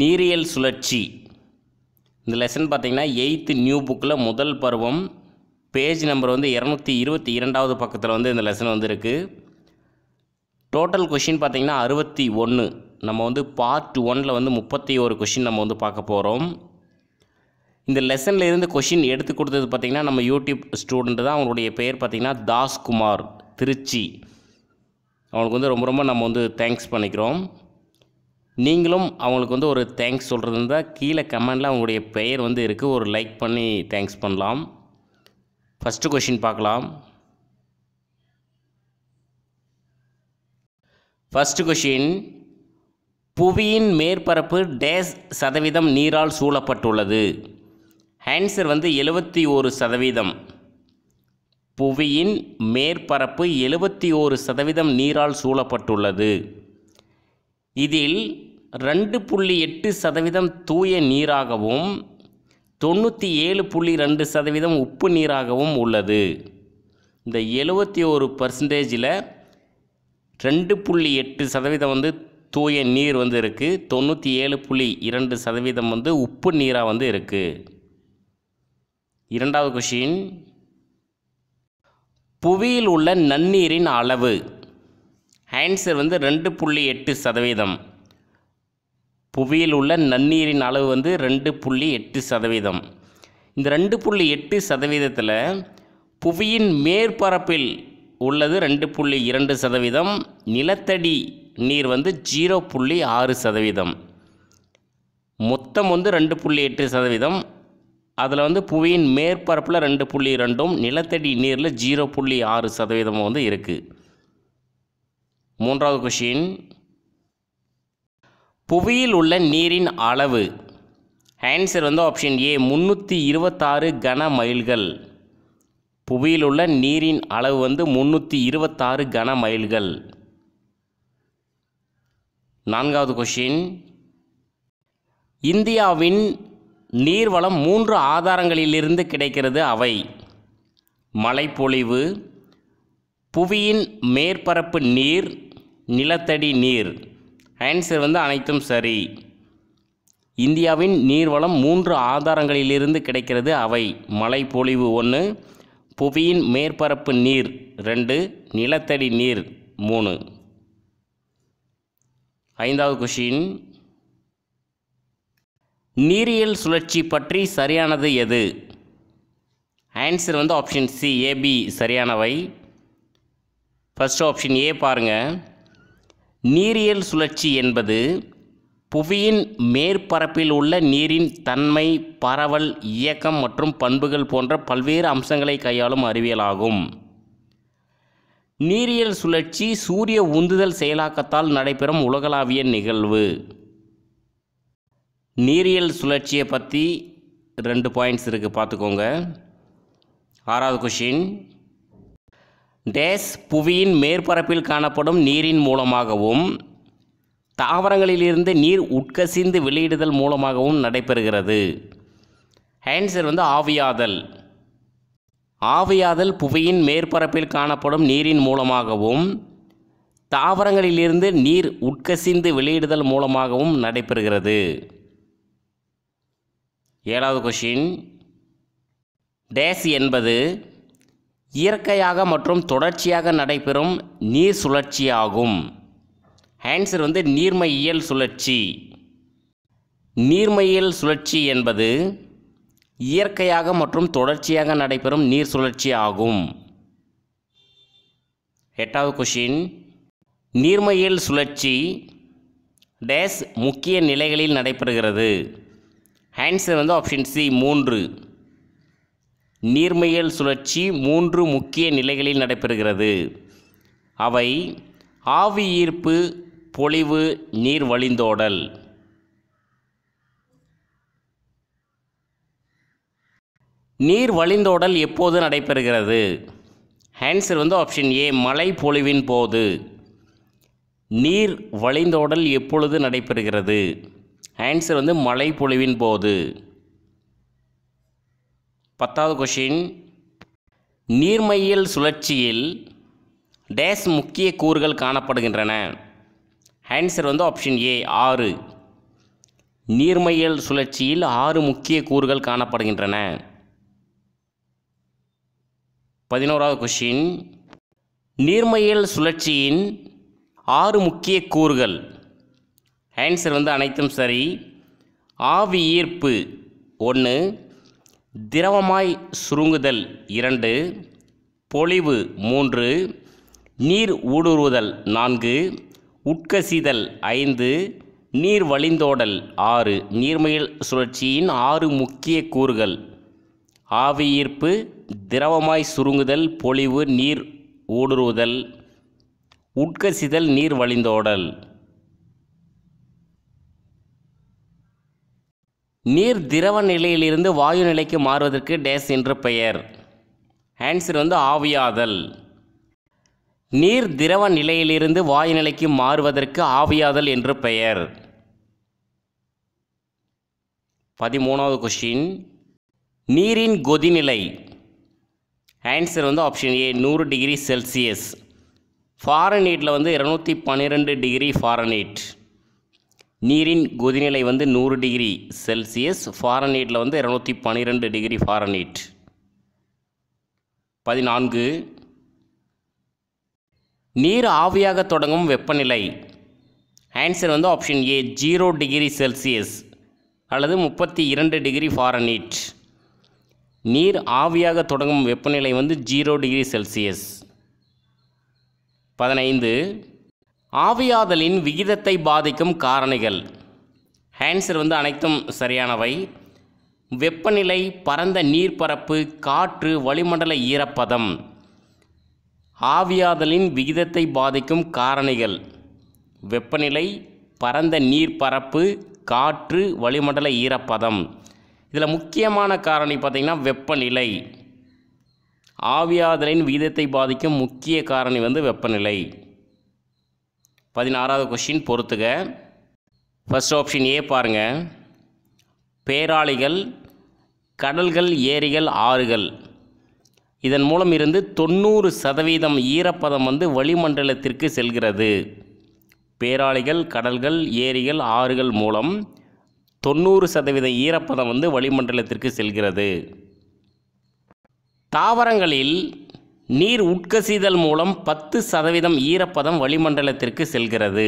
நீரியல் சுழற்சி இந்த லெசன் பார்த்திங்கன்னா எயித்து நியூ புக்கில் முதல் பருவம் பேஜ் நம்பர் வந்து இரநூத்தி இருபத்தி இரண்டாவது பக்கத்தில் வந்து இந்த லெசன் வந்து இருக்குது டோட்டல் கொஷின் பார்த்திங்கன்னா அறுபத்தி ஒன்று நம்ம வந்து பார்ட் ஒனில் வந்து முப்பத்தி ஒரு கொஷின் நம்ம வந்து பார்க்க போகிறோம் இந்த லெசனில் இருந்து கொஷின் எடுத்து கொடுத்தது பார்த்திங்கன்னா நம்ம யூடியூப் ஸ்டூடெண்ட்டு தான் அவங்களுடைய பெயர் பார்த்திங்கன்னா தாஸ்குமார் திருச்சி அவனுக்கு வந்து ரொம்ப ரொம்ப நம்ம வந்து தேங்க்ஸ் பண்ணிக்கிறோம் நீங்களும் அவங்களுக்கு வந்து ஒரு தேங்க்ஸ் சொல்கிறது இருந்தால் கீழே கமெண்டில் அவங்களுடைய பெயர் வந்து இருக்குது ஒரு லைக் பண்ணி தேங்க்ஸ் பண்ணலாம் ஃபஸ்ட்டு கொஷின் பார்க்கலாம் ஃபஸ்ட்டு கொஷின் புவியின் மேற்பரப்பு டேஸ் சதவீதம் நீரால் சூழப்பட்டுள்ளது ஆன்சர் வந்து எழுபத்தி ஒரு சதவீதம் புவியின் மேற்பரப்பு எழுபத்தி ஒரு சதவீதம் நீரால் சூழப்பட்டுள்ளது இதில் ரெண்டு புள்ளி எட்டு சதவீதம் தூய நீராகவும் தொண்ணூற்றி ஏழு புள்ளி ரெண்டு சதவீதம் உப்பு நீராகவும் உள்ளது இந்த எழுபத்தி ஒரு பர்சன்டேஜில் ரெண்டு புள்ளி எட்டு சதவீதம் வந்து தூய நீர் வந்து இருக்குது தொண்ணூற்றி ஏழு புள்ளி இரண்டு சதவீதம் வந்து உப்பு நீராக வந்து இருக்குது இரண்டாவது கொஷின் புவியில் உள்ள நன்னீரின் அளவு ஆன்சர் வந்து ரெண்டு புள்ளி எட்டு சதவீதம் புவியில் உள்ள நன்னீரின் அளவு வந்து ரெண்டு புள்ளி எட்டு சதவீதம் இந்த ரெண்டு புள்ளி எட்டு சதவீதத்தில் புவியின் மேற்பரப்பில் உள்ளது ரெண்டு புள்ளி இரண்டு சதவீதம் நிலத்தடி நீர் வந்து ஜீரோ புள்ளி ஆறு சதவீதம் மொத்தம் வந்து ரெண்டு புள்ளி எட்டு சதவீதம் அதில் வந்து புவியின் மேற்பரப்பில் ரெண்டு புள்ளி ரெண்டும் நிலத்தடி நீரில் ஜீரோ புள்ளி ஆறு சதவீதமும் வந்து இருக்குது மூன்றாவது கொஷின் புவியில் உள்ள நீரின் அளவு ஆன்சர் வந்து ஆப்ஷன் ஏ முந்நூற்றி இருபத்தாறு கன மைல்கள் புவியில் உள்ள நீரின் அளவு வந்து முந்நூற்றி இருபத்தாறு கன மைல்கள் நான்காவது கொஷின் இந்தியாவின் நீர்வளம் மூன்று ஆதாரங்களிலிருந்து கிடைக்கிறது அவை மழைப்பொழிவு புவியின் மேற்பரப்பு நீர் நிலத்தடி நீர் ஆன்சர் வந்து அனைத்தும் சரி இந்தியாவின் நீர்வளம் மூன்று ஆதாரங்களிலிருந்து கிடைக்கிறது அவை மலை பொழிவு ஒன்று புவியின் மேற்பரப்பு நீர் ரெண்டு நிலத்தடி நீர் மூணு ஐந்தாவது கொஷின் நீரியல் சுழற்சி பற்றி சரியானது எது ஆன்சர் வந்து ஆப்ஷன் சி ஏபி சரியானவை ஃபஸ்ட் ஆப்ஷன் ஏ பாருங்கள் நீரியல் சுழற்சி என்பது புவியின் மேற்பரப்பில் உள்ள நீரின் தன்மை பரவல் இயக்கம் மற்றும் பண்புகள் போன்ற பல்வேறு அம்சங்களை கையாளும் அறிவியலாகும் நீரியல் சுழற்சி சூரிய உந்துதல் செயலாக்கத்தால் நடைபெறும் உலகளாவிய நிகழ்வு நீரியல் சுழற்சியை பற்றி ரெண்டு பாயிண்ட்ஸ் இருக்குது பார்த்துக்கோங்க ஆறாவது கொஷின் டேஸ் புவியின் மேற்பரப்பில் காணப்படும் நீரின் மூலமாகவும் தாவரங்களிலிருந்து நீர் உட்கசிந்து வெளியிடுதல் மூலமாகவும் நடைபெறுகிறது ஆன்சர் வந்து ஆவியாதல் ஆவியாதல் புவியின் மேற்பரப்பில் காணப்படும் நீரின் மூலமாகவும் தாவரங்களிலிருந்து நீர் உட்கசிந்து வெளியிடுதல் மூலமாகவும் நடைபெறுகிறது ஏழாவது கொஷின் டேஸ் என்பது இயற்கையாக மற்றும் தொடர்ச்சியாக நடைபெறும் நீர் சுழற்சி ஆகும் ஆன்சர் வந்து நீர்மையியல் சுழற்சி நீர்மையியல் சுழற்சி என்பது இயற்கையாக மற்றும் தொடர்ச்சியாக நடைபெறும் நீர் சுழற்சி ஆகும் எட்டாவது கொஷின் நீர்மையியல் சுழற்சி டேஸ் முக்கிய நிலைகளில் நடைபெறுகிறது ஆன்சர் வந்து ஆப்ஷன் சி மூன்று நீர்மையல் சுழற்சி மூன்று முக்கிய நிலைகளில் நடைபெறுகிறது அவை ஆவியீர்ப்பு பொழிவு நீர் வழிந்தோடல் நீர் வழிந்தோடல் எப்போது நடைபெறுகிறது ஆன்சர் வந்து ஆப்ஷன் ஏ மழை பொழிவின் போது நீர் வழிந்தோடல் எப்பொழுது நடைபெறுகிறது ஆன்சர் வந்து மழை பொழிவின் போது பத்தாவது கொஷின் நீர்மையியல் சுழற்சியில் டேஸ் முக்கிய கூறுகள் காணப்படுகின்றன ஆன்சர் வந்து ஆப்ஷன் ஏ ஆறு நீர்மையல் சுழற்சியில் ஆறு முக்கிய கூறுகள் காணப்படுகின்றன பதினோராவது கொஷின் நீர்மையல் சுழற்சியின் ஆறு முக்கிய கூறுகள் ஆன்சர் வந்து அனைத்தும் சரி ஆவி ஈர்ப்பு ஒன்று திரவமாய் சுருங்குதல் இரண்டு பொழிவு மூன்று நீர் ஊடுருவுதல் நான்கு உட்கசிதல் ஐந்து நீர் வழிந்தோடல் ஆறு நீர்மையில் சுழற்சியின் ஆறு முக்கிய கூறுகள் ஆவியீர்ப்பு திரவமாய் சுருங்குதல் பொழிவு நீர் ஊடுருவுதல் உட்கசிதல் நீர் வழிந்தோடல் நீர் திரவ நிலையிலிருந்து வாயு நிலைக்கு மாறுவதற்கு டேஸ் என்று பெயர் ஆன்சர் வந்து ஆவியாதல் நீர் திரவ நிலையிலிருந்து வாயு நிலைக்கு மாறுவதற்கு ஆவியாதல் என்று பெயர் பதிமூணாவது கொஷின் நீரின் கொதிநிலை ஆன்சர் வந்து ஆப்ஷன் ஏ நூறு டிகிரி செல்சியஸ் ஃபாரன்ஹீட்டில் வந்து இரநூத்தி பன்னிரெண்டு டிகிரி ஃபாரன்ஹீட் நீரின் கொதிநிலை வந்து நூறு டிகிரி செல்சியஸ் ஃபாரன்ஹீட்டில் வந்து இரநூத்தி பன்னிரெண்டு டிகிரி ஃபாரன்ஹீட் பதினான்கு நீர் ஆவியாக தொடங்கும் வெப்பநிலை ஆன்சர் வந்து option A zero degree Celsius அல்லது முப்பத்தி இரண்டு டிகிரி ஃபாரன்ஹீட் நீர் ஆவியாக தொடங்கும் வெப்பநிலை வந்து ஜீரோ டிகிரி செல்சியஸ் பதினைந்து ஆவியாதலின் விகிதத்தை பாதிக்கும் காரணிகள் ஹேன்சர் வந்து அனைத்தும் சரியானவை வெப்பநிலை பரந்த நீர்ப்பரப்பு காற்று வளிமண்டல ஈரப்பதம் ஆவியாதலின் விகிதத்தை பாதிக்கும் காரணிகள் வெப்பநிலை பரந்த நீர்ப்பரப்பு காற்று வளிமண்டல ஈரப்பதம் இதில் முக்கியமான காரணி பார்த்திங்கன்னா வெப்பநிலை ஆவியாதலின் விகிதத்தை பாதிக்கும் முக்கிய காரணி வந்து வெப்பநிலை பதினாறாவது கொஷின் பொறுத்துக ஃபஸ்ட் ஆப்ஷன் ஏ பாருங்கள் பேராளிகள் கடல்கள் ஏரிகள் ஆறுகள் இதன் மூலம் இருந்து தொண்ணூறு சதவீதம் ஈரப்பதம் வந்து வளிமண்டலத்திற்கு செல்கிறது பேராளிகள் கடல்கள் ஏரிகள் ஆறுகள் மூலம் தொண்ணூறு சதவீதம் ஈரப்பதம் வந்து வளிமண்டலத்திற்கு செல்கிறது தாவரங்களில் நீர் உட்கசிதல் மூலம் பத்து சதவீதம் ஈரப்பதம் வளிமண்டலத்திற்கு செல்கிறது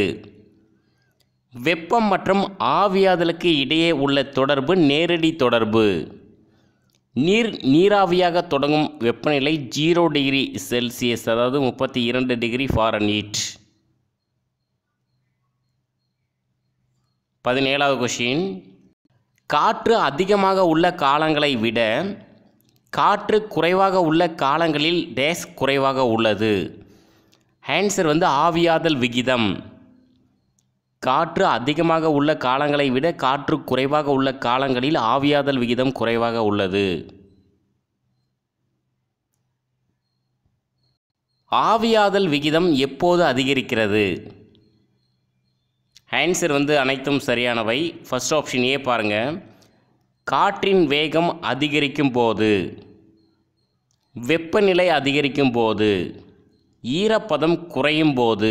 வெப்பம் மற்றும் ஆவியாதலுக்கு இடையே உள்ள தொடர்பு நேரடி தொடர்பு நீர் நீராவியாக தொடங்கும் வெப்பநிலை ஜீரோ டிகிரி செல்சியஸ் அதாவது முப்பத்தி இரண்டு டிகிரி ஃபாரன்ஹீட் பதினேழாவது கொஷின் காற்று அதிகமாக உள்ள காலங்களை விட காற்று குறைவாக உள்ள காலங்களில் டேஸ் குறைவாக உள்ளது ஆன்சர் வந்து ஆவியாதல் விகிதம் காற்று அதிகமாக உள்ள காலங்களை விட காற்று குறைவாக உள்ள காலங்களில் ஆவியாதல் விகிதம் குறைவாக உள்ளது ஆவியாதல் விகிதம் எப்போது அதிகரிக்கிறது ஆன்சர் வந்து அனைத்தும் சரியானவை ஃபஸ்ட் ஆப்ஷன் ஏ பாருங்கள் காற்றின் வேகம் அதிகரிக்கும் போது வெப்பநிலை அதிகரிக்கும் போது ஈரப்பதம் குறையும் போது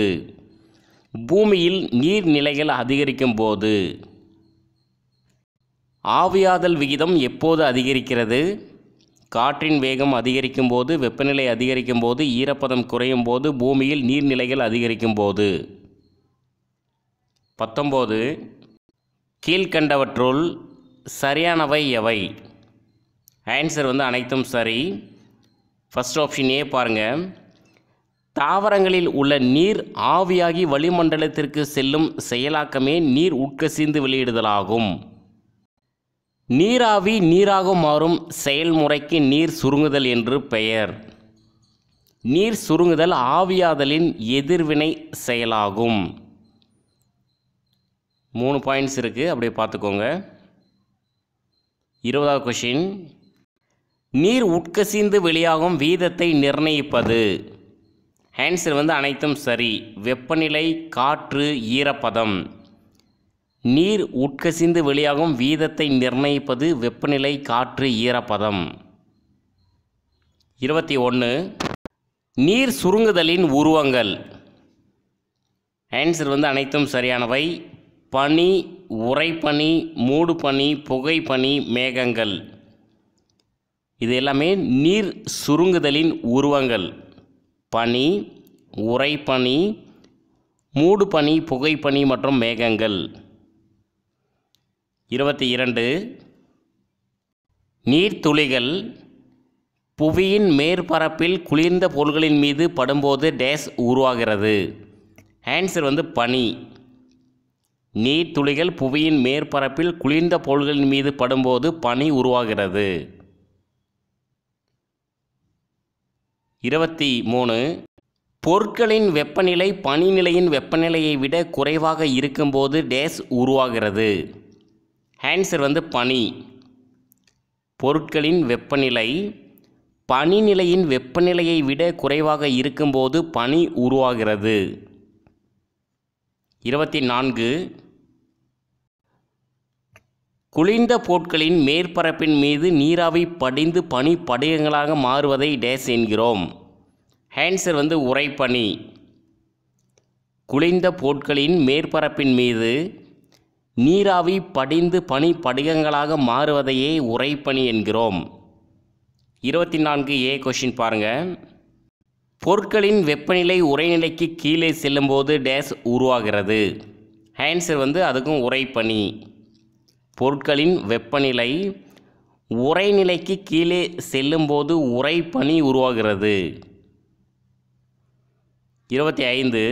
பூமியில் நீர்நிலைகள் அதிகரிக்கும் போது ஆவியாதல் விகிதம் எப்போது அதிகரிக்கிறது காற்றின் வேகம் அதிகரிக்கும் போது வெப்பநிலை அதிகரிக்கும் போது ஈரப்பதம் குறையும் போது பூமியில் நீர்நிலைகள் அதிகரிக்கும் போது பத்தொம்போது கீழ்கண்டவற்றுள் சரியானவை எவை ஆன்சர் வந்து அனைத்தும் சரி ஃபஸ்ட் ஆப்ஷன் ஏ பாருங்கள் தாவரங்களில் உள்ள நீர் ஆவியாகி வளிமண்டலத்திற்கு செல்லும் செயலாக்கமே நீர் உட்கசிந்து வெளியிடுதலாகும் நீராவி நீராக மாறும் செயல்முறைக்கு நீர் சுருங்குதல் என்று பெயர் நீர் சுருங்குதல் ஆவியாதலின் எதிர்வினை செயலாகும் மூணு பாயிண்ட்ஸ் இருக்குது அப்படியே பார்த்துக்கோங்க இருபதாவது கொஷின் நீர் உட்கசிந்து வெளியாகும் வீதத்தை நிர்ணயிப்பது ஆன்சர் வந்து அனைத்தும் சரி வெப்பநிலை காற்று ஈரப்பதம் நீர் உட்கசிந்து வெளியாகும் வீதத்தை நிர்ணயிப்பது வெப்பநிலை காற்று ஈரப்பதம் இருபத்தி ஒன்று நீர் சுருங்குதலின் உருவங்கள் ஆன்சர் வந்து அனைத்தும் சரியானவை பனி உரைப்பனி மூடுபனி புகைப்பனி மேகங்கள் இது எல்லாமே நீர் சுருங்குதலின் உருவங்கள் பனி மூடு மூடுபனி புகைப்பனி மற்றும் மேகங்கள் இருபத்தி இரண்டு நீர்த்துளிகள் புவியின் மேற்பரப்பில் குளிர்ந்த பொருள்களின் மீது படும்போது டேஸ் உருவாகிறது ஆன்சர் வந்து பனி நீர்த்துளிகள் புவியின் மேற்பரப்பில் குளிர்ந்த பொருள்களின் மீது படும்போது பனி உருவாகிறது இருபத்தி மூணு பொருட்களின் வெப்பநிலை பனிநிலையின் வெப்பநிலையை விட குறைவாக இருக்கும்போது டேஸ் உருவாகிறது ஆன்சர் வந்து பனி பொருட்களின் வெப்பநிலை பனிநிலையின் வெப்பநிலையை விட குறைவாக இருக்கும்போது பனி உருவாகிறது இருபத்தி நான்கு குளிர்ந்த பொருட்களின் மேற்பரப்பின் மீது நீராவி படிந்து பனி படிகங்களாக மாறுவதை டேஸ் என்கிறோம் ஆன்சர் வந்து உரைப்பனி குளிர்ந்த பொருட்களின் மேற்பரப்பின் மீது நீராவி படிந்து பனி படிகங்களாக மாறுவதையே உரைப்பணி என்கிறோம் இருபத்தி நான்கு ஏ கொஷின் பாருங்கள் பொருட்களின் வெப்பநிலை உரைநிலைக்கு கீழே செல்லும்போது டேஸ் உருவாகிறது ஆன்சர் வந்து அதுக்கும் உரைப்பனி பொருட்களின் வெப்பநிலை உரைநிலைக்கு கீழே செல்லும்போது உரைப்பனி உருவாகிறது இருபத்தி ஐந்து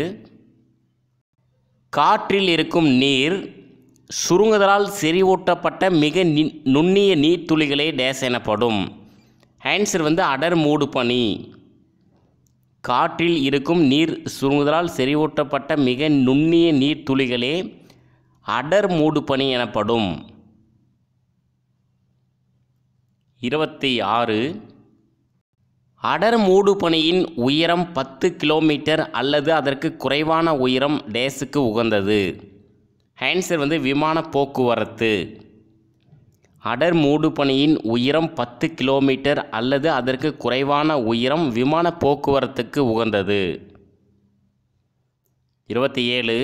காற்றில் இருக்கும் நீர் சுருங்குதலால் செறிவூட்டப்பட்ட மிக நுண்ணிய நீர்த்துளிகளே டேஸ் எனப்படும் ஆன்சர் வந்து அடர் மூடு பனி காற்றில் இருக்கும் நீர் சுருங்குதலால் செறிவூட்டப்பட்ட மிக நுண்ணிய நீர் துளிகளே அடர் மூடுபனி எனப்படும் இருபத்தி ஆறு அடர் மூடுபனியின் உயரம் பத்து கிலோமீட்டர் அல்லது அதற்கு குறைவான உயரம் டேஸுக்கு உகந்தது ஹேன்சர் வந்து விமான போக்குவரத்து அடர் மூடுபனியின் உயரம் பத்து கிலோமீட்டர் அல்லது அதற்கு குறைவான உயரம் விமான போக்குவரத்துக்கு உகந்தது இருபத்தி ஏழு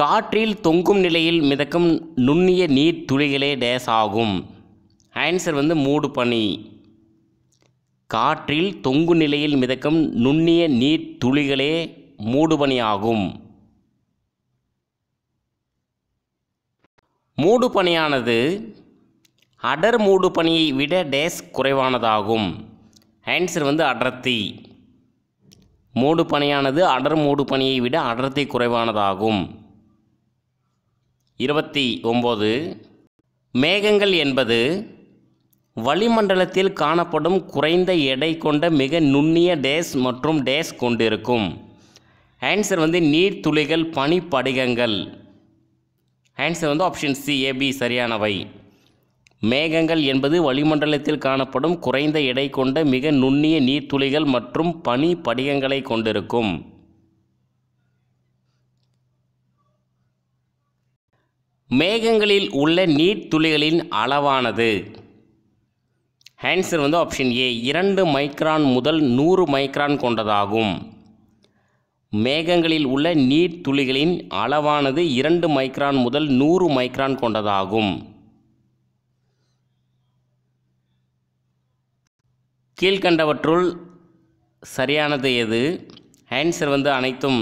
காற்றில் தொங்கும் நிலையில் மிதக்கும் நுண்ணிய நீர் துளிகளே டேஸ் ஆகும் ஆன்சர் வந்து மூடு பனி காற்றில் தொங்கு நிலையில் மிதக்கும் நுண்ணிய நீர் துளிகளே மூடுபனி ஆகும் மூடுபனியானது அடர் மூடு பனியை விட டேஸ் குறைவானதாகும் ஆன்சர் வந்து அடர்த்தி மூடு பனியானது அடர் மூடு பனியை விட அடர்த்தி குறைவானதாகும் இருபத்தி ஒம்பது மேகங்கள் என்பது வளிமண்டலத்தில் காணப்படும் குறைந்த எடை கொண்ட மிக நுண்ணிய டேஸ் மற்றும் டேஸ் கொண்டிருக்கும் ஆன்சர் வந்து நீர்த்துளிகள் பனிப்படிகங்கள் ஆன்சர் வந்து ஆப்ஷன் சி ஏபி சரியானவை மேகங்கள் என்பது வளிமண்டலத்தில் காணப்படும் குறைந்த எடை கொண்ட மிக நுண்ணிய நீர்த்துளிகள் மற்றும் பனி படிகங்களை கொண்டிருக்கும் மேகங்களில் உள்ள நீர்த்துளிகளின் அளவானது ஆன்சர் வந்து ஆப்ஷன் ஏ இரண்டு மைக்ரான் முதல் நூறு மைக்ரான் கொண்டதாகும் மேகங்களில் உள்ள நீர்த்துளிகளின் அளவானது இரண்டு மைக்ரான் முதல் நூறு மைக்ரான் கொண்டதாகும் கீழ்கண்டவற்றுள் சரியானது எது ஆன்சர் வந்து அனைத்தும்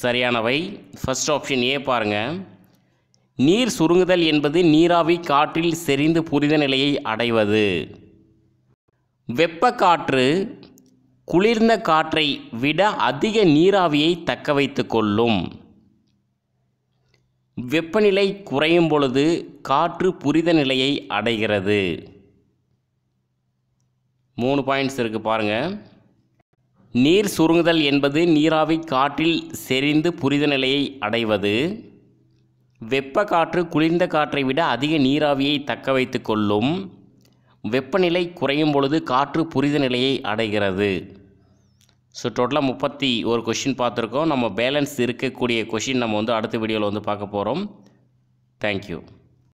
சரியானவை ஃபஸ்ட் ஆப்ஷன் ஏ பாருங்கள் நீர் சுருங்குதல் என்பது நீராவி காற்றில் செறிந்து புரித நிலையை அடைவது வெப்ப காற்று குளிர்ந்த காற்றை விட அதிக நீராவியை தக்க வைத்து கொள்ளும் வெப்பநிலை குறையும் பொழுது காற்று புரித நிலையை அடைகிறது மூணு பாயிண்ட்ஸ் இருக்குது பாருங்கள் நீர் சுருங்குதல் என்பது நீராவி காற்றில் செறிந்து புரித நிலையை அடைவது வெப்ப காற்று குளிர்ந்த காற்றை விட அதிக நீராவியை தக்க வைத்து கொள்ளும் வெப்பநிலை குறையும் பொழுது காற்று புரித நிலையை அடைகிறது ஸோ டோட்டலாக முப்பத்தி ஒரு கொஷின் பார்த்துருக்கோம் நம்ம பேலன்ஸ் இருக்கக்கூடிய கொஷின் நம்ம வந்து அடுத்த வீடியோவில் வந்து பார்க்க போகிறோம் தேங்க்யூ